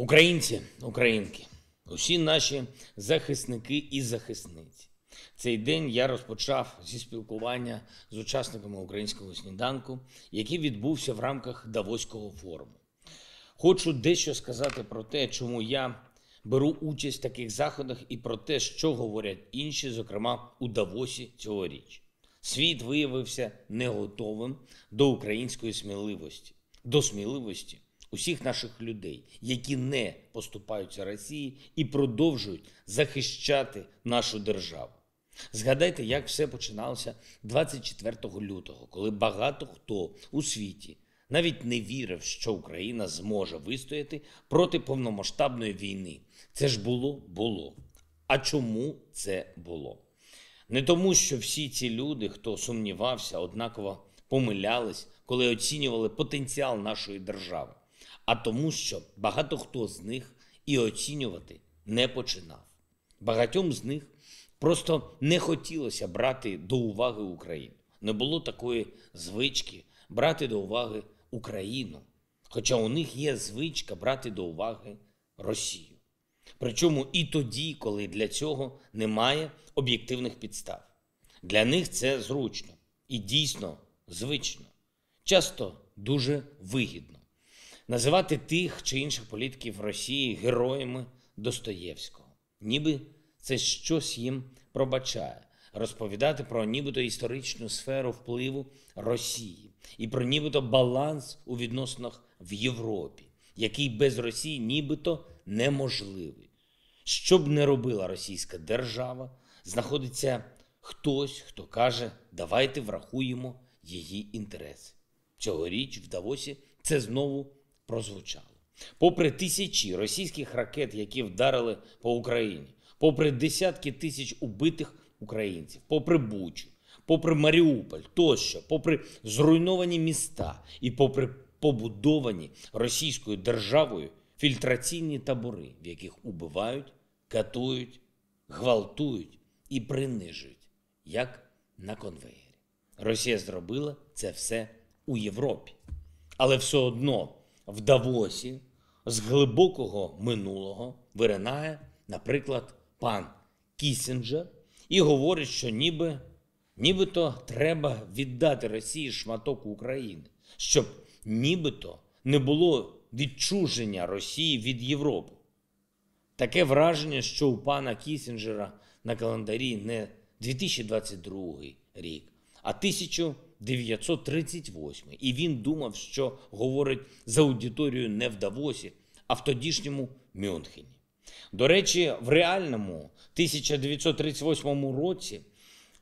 Українці, українки, усі наші захисники і захисниці. Цей день я розпочав зі спілкування з учасниками українського сніданку, який відбувся в рамках Давоського форуму. Хочу дещо сказати про те, чому я беру участь в таких заходах, і про те, що говорять інші, зокрема у Давосі цьогоріч. Світ виявився не готовим до української сміливості, до сміливості усіх наших людей, які не поступаються Росії і продовжують захищати нашу державу. Згадайте, як все починалося 24 лютого, коли багато хто у світі навіть не вірив, що Україна зможе вистояти проти повномасштабної війни. Це ж було було. А чому це було? Не тому, що всі ці люди, хто сумнівався, однаково помилялись, коли оцінювали потенціал нашої держави а тому, що багато хто з них і оцінювати не починав. Багатьом з них просто не хотілося брати до уваги Україну. Не було такої звички брати до уваги Україну. Хоча у них є звичка брати до уваги Росію. Причому і тоді, коли для цього немає об'єктивних підстав. Для них це зручно і дійсно звично, часто дуже вигідно називати тих чи інших політиків Росії героями Достоєвського, ніби це щось їм пробачає. Розповідати про нібито історичну сферу впливу Росії і про нібито баланс у відносинах в Європі, який без Росії нібито неможливий. Що б не робила російська держава, знаходиться хтось, хто каже, давайте врахуємо її інтереси. Цьогоріч в Давосі це знову прозвучало. Попри тисячі російських ракет, які вдарили по Україні, попри десятки тисяч убитих українців, попри Бучу, попри Маріуполь тощо, попри зруйновані міста і попри побудовані російською державою фільтраційні табори, в яких убивають, катують, гвалтують і принижують, як на конвеєрі. Росія зробила це все у Європі, але все одно в Давосі з глибокого минулого виринає, наприклад, пан Кісінджер і говорить, що ніби, нібито треба віддати Росії шматок України, щоб нібито не було відчуження Росії від Європи. Таке враження, що у пана Кісінджера на календарі не 2022 рік, а 1000 938. І він думав, що говорить з аудиторією не в Давосі, а в тодішньому Мюнхені. До речі, в реальному 1938 році,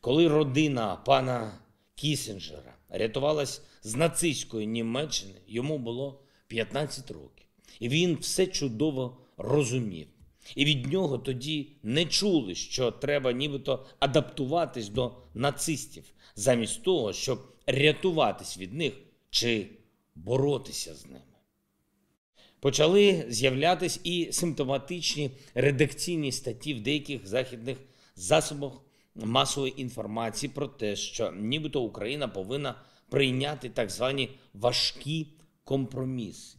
коли родина пана Кісінджера рятувалась з нацистської Німеччини, йому було 15 років. І він все чудово розумів. І від нього тоді не чули, що треба нібито адаптуватись до нацистів, замість того, щоб рятуватись від них чи боротися з ними. Почали з'являтись і симптоматичні редакційні статті в деяких західних засобах масової інформації про те, що нібито Україна повинна прийняти так звані важкі компроміси,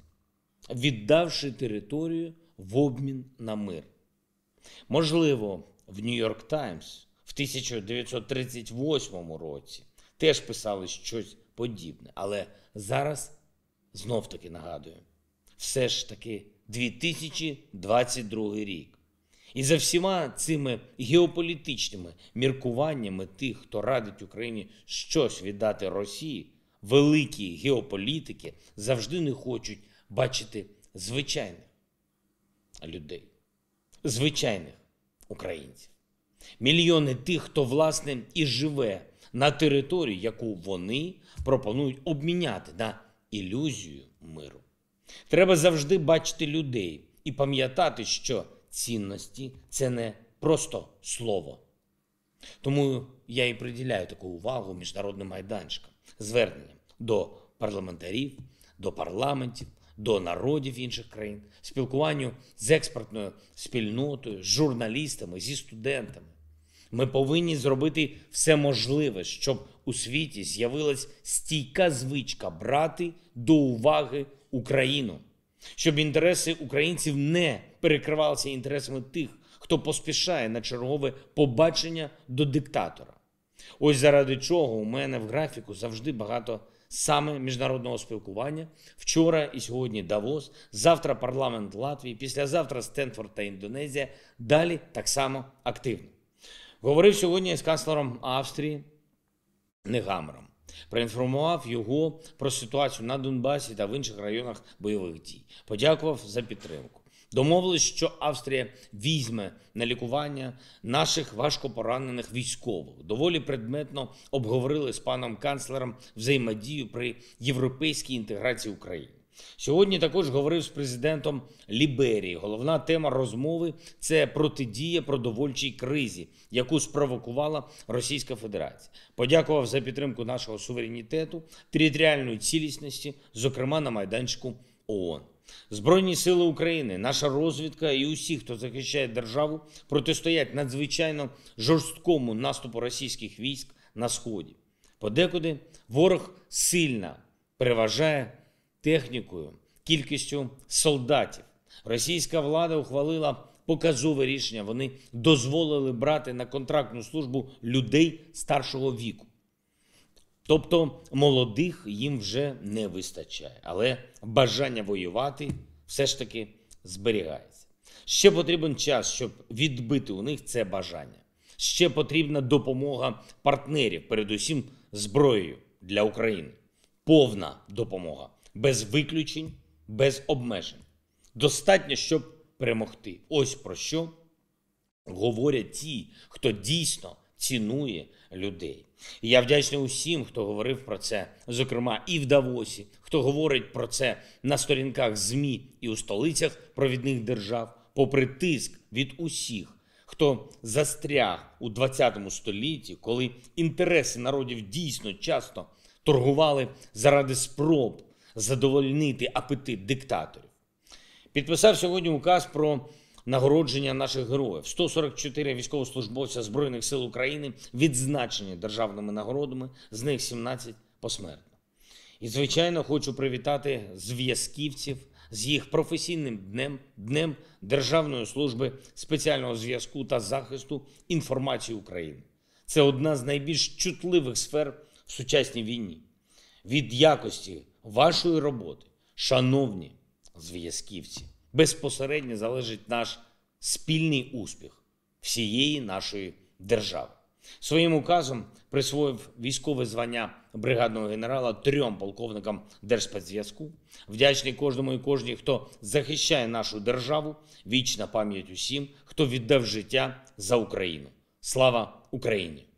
віддавши територію в обмін на мир. Можливо, в Нью-Йорк Таймс в 1938 році теж писали щось подібне, але зараз знов таки нагадую, все ж таки 2022 рік. І за всіма цими геополітичними міркуваннями тих, хто радить Україні щось віддати Росії, великі геополітики завжди не хочуть бачити звичайних людей, звичайних українців, мільйони тих, хто власне і живе на території, яку вони пропонують обміняти на ілюзію миру. Треба завжди бачити людей і пам'ятати, що цінності це не просто слово. Тому я і приділяю таку увагу міжнародним майданчикам, зверненням до парламентарів, до парламентів, до народів інших країн, спілкуванню з експертною спільнотою, з журналістами, зі студентами. Ми повинні зробити все можливе, щоб у світі з'явилась стійка звичка брати до уваги Україну, щоб інтереси українців не перекривалися інтересами тих, хто поспішає на чергове побачення до диктатора. Ось заради чого у мене в графіку завжди багато саме міжнародного спілкування. Вчора і сьогодні Давос, завтра парламент Латвії, післязавтра Стенфорд та Індонезія. Далі так само активно. Говорив сьогодні з канцлером Австрії Негамером. Проінформував його про ситуацію на Донбасі та в інших районах бойових дій. Подякував за підтримку. Домовились, що Австрія візьме на лікування наших важкопоранених військових. Доволі предметно обговорили з паном канцлером взаємодію при європейській інтеграції України. Сьогодні також говорив з президентом Ліберії. Головна тема розмови це протидія продовольчій кризі, яку спровокувала Російська Федерація. Подякував за підтримку нашого суверенітету, територіальної цілісності, зокрема на майданчику ООН. Збройні сили України, наша розвідка і усі, хто захищає державу, протистоять надзвичайно жорсткому наступу російських військ на сході. Подекуди ворог сильно переважає технікою, кількістю солдатів. Російська влада ухвалила показове рішення. Вони дозволили брати на контрактну службу людей старшого віку. Тобто молодих їм вже не вистачає, але бажання воювати все ж таки зберігається. Ще потрібен час, щоб відбити у них це бажання. Ще потрібна допомога партнерів, передусім зброєю для України. Повна допомога, без виключень, без обмежень. Достатньо, щоб перемогти. Ось про що говорять ті, хто дійсно цінує людей. І я вдячний усім, хто говорив про це, зокрема і в Давосі, хто говорить про це на сторінках ЗМІ і у столицях провідних держав, попри тиск від усіх. Хто застряг у 20 столітті, коли інтереси народів дійсно часто торгували заради спроб задовольнити апетит диктаторів, підписав сьогодні указ про нагородження наших героїв. 144 військовослужбовця збройних сил України відзначені державними нагородами, з них 17 посмертно. І, звичайно, хочу привітати зв'язківців з їх професійним днем, днем Державної служби спеціального зв'язку та захисту інформації України. Це одна з найбільш чутливих сфер в сучасній війні. Від якості вашої роботи, шановні зв'язківці безпосередньо залежить наш спільний успіх всієї нашої держави. Своїм указом присвоїв військове звання бригадного генерала трьом полковникам Держспецзв'язку. Вдячний кожному і кожній, хто захищає нашу державу. Вічна пам'ять усім, хто віддав життя за Україну. Слава Україні!